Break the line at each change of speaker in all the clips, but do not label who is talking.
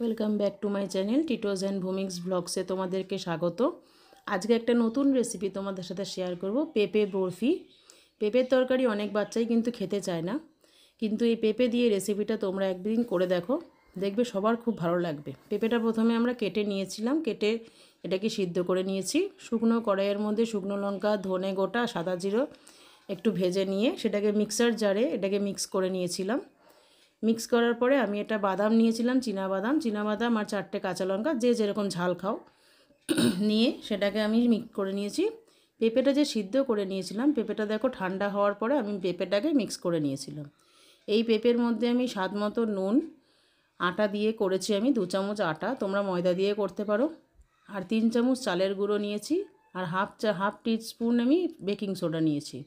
welcome back to my channel টিটোজ and ভুমিক্স ব্লগসে তোমাদেরকে স্বাগত আজকে একটা নতুন রেসিপি তোমাদের সাথে শেয়ার করব পেঁপে বরফি পেঁপের তরকারি অনেক বাচ্চাই কিন্তু খেতে চায় না কিন্তু এই পেঁপে দিয়ে রেসিপিটা তোমরা একদিন করে দেখো দেখবে সবার খুব ভালো লাগবে পেঁপেটা প্রথমে আমরা কেটে নিয়েছিলাম কেটে এটাকে সিদ্ধ করে নিয়েছি শুকনো কড়াইয়ের মধ্যে শুকনো লঙ্কা ধনে গোটা সাদা জিরো একটু ভেজে নিয়ে সেটাকে মিক্সার জারে এটাকে মিক্স করে নিয়েছিলাম মিক্স করার পরে আমি এটা বাদাম নিয়েছিলাম বাদাম বাদাম আর চারটে কাঁচা লঙ্কা যে যেরকম ঝাল খাও নিয়ে সেটাকে আমি মিক্স করে নিয়েছি পেঁপেটা যে সিদ্ধ করে নিয়েছিলাম পেঁপেটা দেখো ঠান্ডা হওয়ার পরে আমি পেঁপেটাকে মিক্স করে নিয়েছিলাম এই পেঁপের মধ্যে আমি স্বাদ মতো নুন আটা দিয়ে করেছি আমি দু চামচ আটা তোমরা ময়দা দিয়ে করতে পারো আর তিন চামচ চালের গুঁড়ো নিয়েছি আর হাফ চা হাফ টি স্পুন আমি বেকিং সোডা নিয়েছি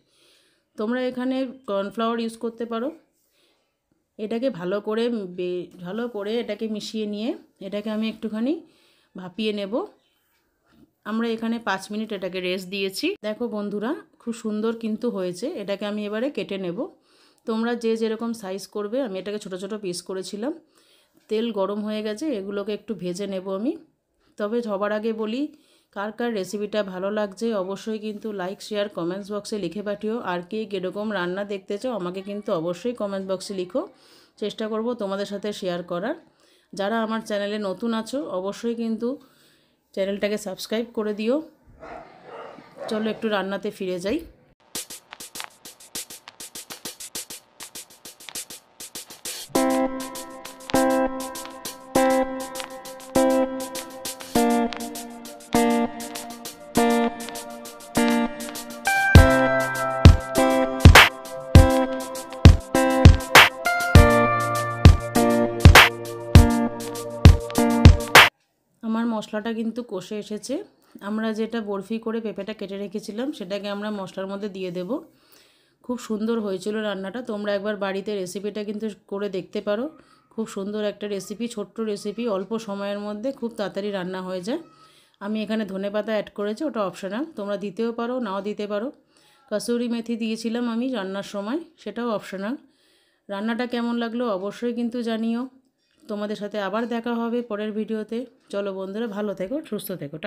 তোমরা এখানে কর্নফ্লাওয়ার ইউজ করতে পারো এটাকে ভালো করে ভালো করে এটাকে মিশিয়ে নিয়ে এটাকে আমি একটুখানি ভাপিয়ে নেব আমরা এখানে পাঁচ মিনিট এটাকে রেস্ট দিয়েছি দেখো বন্ধুরা খুব সুন্দর কিন্তু হয়েছে এটাকে আমি এবারে কেটে নেব তোমরা যে যেরকম সাইজ করবে আমি এটাকে ছোট ছোট পিস করেছিলাম তেল গরম হয়ে গেছে এগুলোকে একটু ভেজে নেব আমি তবে সবার আগে বলি কার কার রেসিপিটা ভালো লাগছে অবশ্যই কিন্তু লাইক শেয়ার কমেন্টস বক্সে লিখে পাঠিও আর কি কীরকম রান্না দেখতে চাও আমাকে কিন্তু অবশ্যই কমেন্ট বক্সে লিখো চেষ্টা করব তোমাদের সাথে শেয়ার করার যারা আমার চ্যানেলে নতুন আছো অবশ্যই কিন্তু চ্যানেলটাকে সাবস্ক্রাইব করে দিও চলো একটু রান্নাতে ফিরে যাই মশলাটা কিন্তু কষে এসেছে আমরা যেটা বরফি করে পেঁপেটা কেটে রেখেছিলাম সেটাকে আমরা মশলার মধ্যে দিয়ে দেব খুব সুন্দর হয়েছিল রান্নাটা তোমরা একবার বাড়িতে রেসিপিটা কিন্তু করে দেখতে পারো খুব সুন্দর একটা রেসিপি ছোট্ট রেসিপি অল্প সময়ের মধ্যে খুব তাড়াতাড়ি রান্না হয়ে যায় আমি এখানে ধনে পাতা অ্যাড করেছি ওটা অপশনাল তোমরা দিতেও পারো নাও দিতে পারো কসুরি মেথি দিয়েছিলাম আমি রান্নার সময় সেটাও অপশনাল রান্নাটা কেমন লাগলো অবশ্যই কিন্তু জানিও তোমাদের সাথে আবার দেখা হবে পরের ভিডিওতে চলো বন্ধুরা ভালো থেকো সুস্থ থেকো